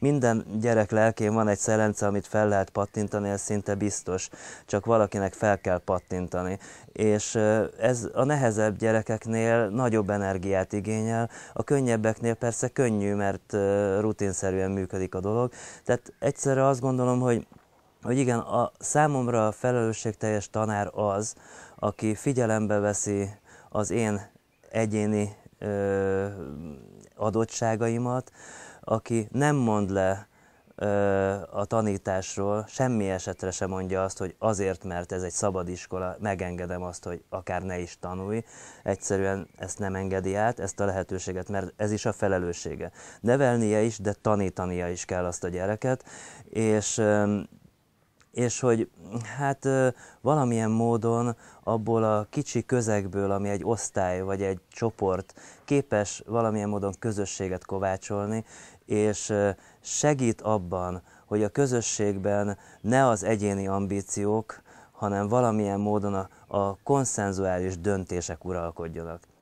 Minden gyerek lelkén van egy szelence, amit fel lehet pattintani, ez szinte biztos, csak valakinek fel kell pattintani. És ez a nehezebb gyerekeknél nagyobb energiát igényel, a könnyebbeknél persze könnyű, mert rutinszerűen működik a dolog. Tehát egyszerre azt gondolom, hogy hogy igen, a számomra a felelősségteljes tanár az, aki figyelembe veszi az én egyéni ö, adottságaimat, aki nem mond le a tanításról semmi esetre sem mondja azt, hogy azért, mert ez egy szabad iskola, megengedem azt, hogy akár ne is tanulj. Egyszerűen ezt nem engedi át, ezt a lehetőséget, mert ez is a felelőssége. Nevelnie is, de tanítania is kell azt a gyereket, és és hogy hát valamilyen módon abból a kicsi közegből, ami egy osztály vagy egy csoport képes valamilyen módon közösséget kovácsolni, és segít abban, hogy a közösségben ne az egyéni ambíciók, hanem valamilyen módon a, a konszenzuális döntések uralkodjanak.